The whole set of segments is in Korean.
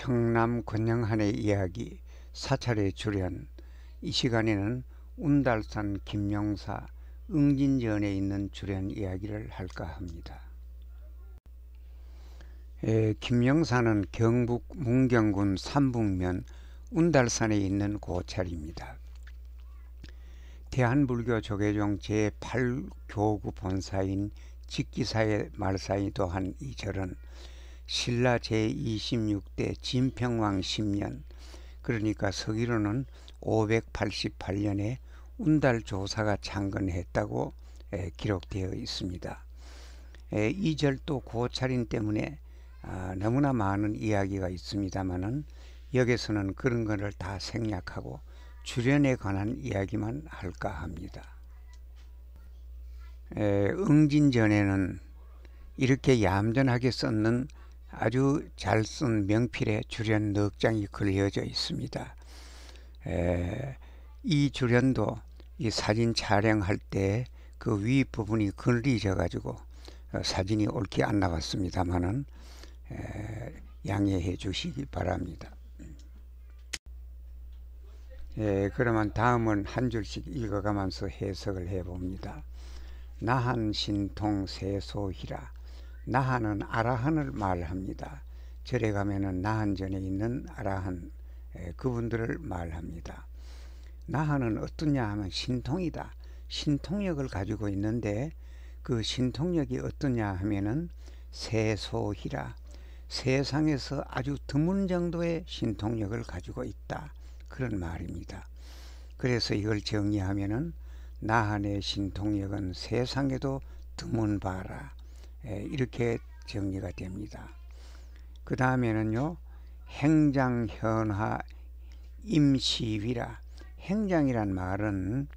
청남 권영한의 이야기 사찰의 출연 이 시간에는 운달산 김영사 응진전에 있는 출연 이야기를 할까 합니다. 예, 김영사는 경북 문경군 산북면 운달산에 있는 고찰입니다. 대한불교 조계종 제8교구 본사인 직기사의 말사이도 한이 절은 신라 제26대 진평왕 10년 그러니까 서기로는 588년에 운달조사가 창건했다고 기록되어 있습니다. 이 절도 고찰인 때문에 아, 너무나 많은 이야기가 있습니다만은 여기서는 그런 것을 다 생략하고 주련에 관한 이야기만 할까 합니다. 응진 전에는 이렇게 얌전하게 썼는 아주 잘 쓴 명필의 주련 넉 장이 걸려져 있습니다. 에, 이 주련도 이 사진 촬영할 때 그 위 부분이 걸리져 가지고 어, 사진이 옳게 안 나왔습니다만은 양해해 주시기 바랍니다. 음. 예, 그러면 다음은 한 줄씩 읽어가면서 해석을 해봅니다. 나한 신통 세소희라 나한은 아라한을 말합니다. 절에 가면은 나한전에 있는 아라한 그분들을 말합니다. 나한은 어떠냐 하면 신통이다. 신통력을 가지고 있는데 그 신통력이 어떠냐 하면은 세소희라 세상에서 아주 드문 정도의 신통력을 가지고 있다. 그런 말입니다. 그래서 이걸 정리하면은 나한의 신통력은 세상에도 드문 바라. 예, 이렇게 정리가 됩니다. 그 다음에는요. 행장현하 임시위라 행장이란 말은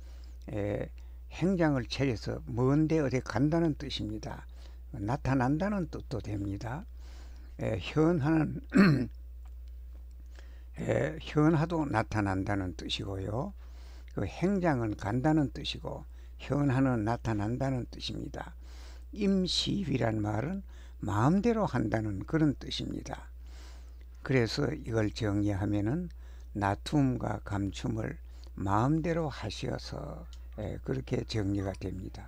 예, 행장을 체해서 먼데 어디 간다는 뜻입니다. 나타난다는 뜻도 됩니다. 에, 예, 현하는 에, 현하도 나타난다는 뜻이고요. 그 행장은 간다는 뜻이고 현하는 나타난다는 뜻입니다. 임시위란 말은 마음대로 한다는 그런 뜻입니다. 그래서 이걸 정리하면은 나툼과 감춤을 마음대로 하셔서 예, 그렇게 정리가 됩니다.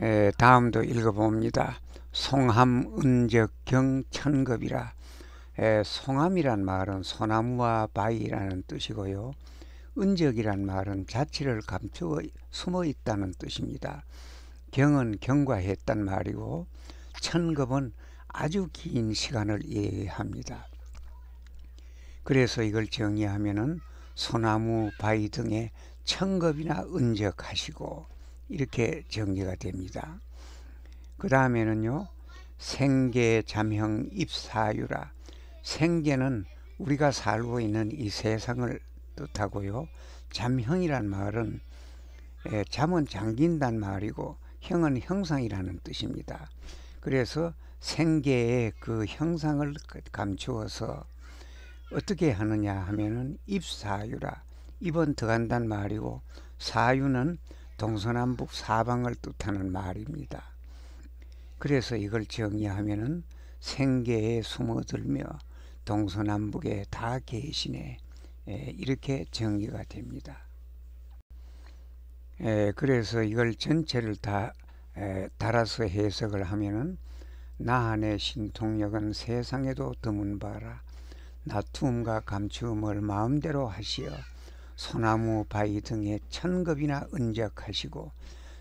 예, 다음도 읽어봅니다. 송함 은적 경 천급이라 예, 송함이란 말은 소나무와 바위라는 뜻이고요. 은적이란 말은 자취를 감추어 숨어 있다는 뜻입니다. 경은 경과했단 말이고 천급은 아주 긴 시간을 예외합니다. 그래서 이걸 정의하면은 소나무, 바위 등의 천급이나 은적하시고 이렇게 정리가 됩니다. 그 다음에는요 생계, 잠형, 입사유라 생계는 우리가 살고 있는 이 세상을 뜻하고요 잠형이란 말은 예, 잠은 잠긴단 말이고 형은 형상이라는 뜻입니다. 그래서 생계의 그 형상을 감추어서 어떻게 하느냐 하면은 입사유라 입은 들어간단 말이고 사유는 동서남북 사방을 뜻하는 말입니다. 그래서 이걸 정의하면은 생계에 숨어들며 동서남북에 다 계시네 예, 이렇게 정의가 됩니다. 에, 예, 그래서 이걸 전체를 다 에, 예, 달아서 해석을 하면은 나 안의 신통력은 세상에도 드문 바라 나툼과 감추음을 마음대로 하시어 소나무 바위 등에 천급이나 은적하시고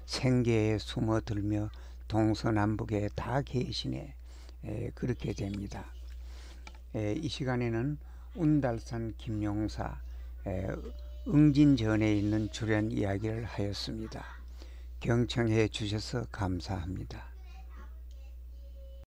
생계에 숨어들며 동서남북에 다 계시네 에, 예, 그렇게 됩니다. 에, 이 시간에는 운달산 김용사 에, 응진전에 있는 주연 이야기를 하였습니다. 경청해 주셔서 감사합니다.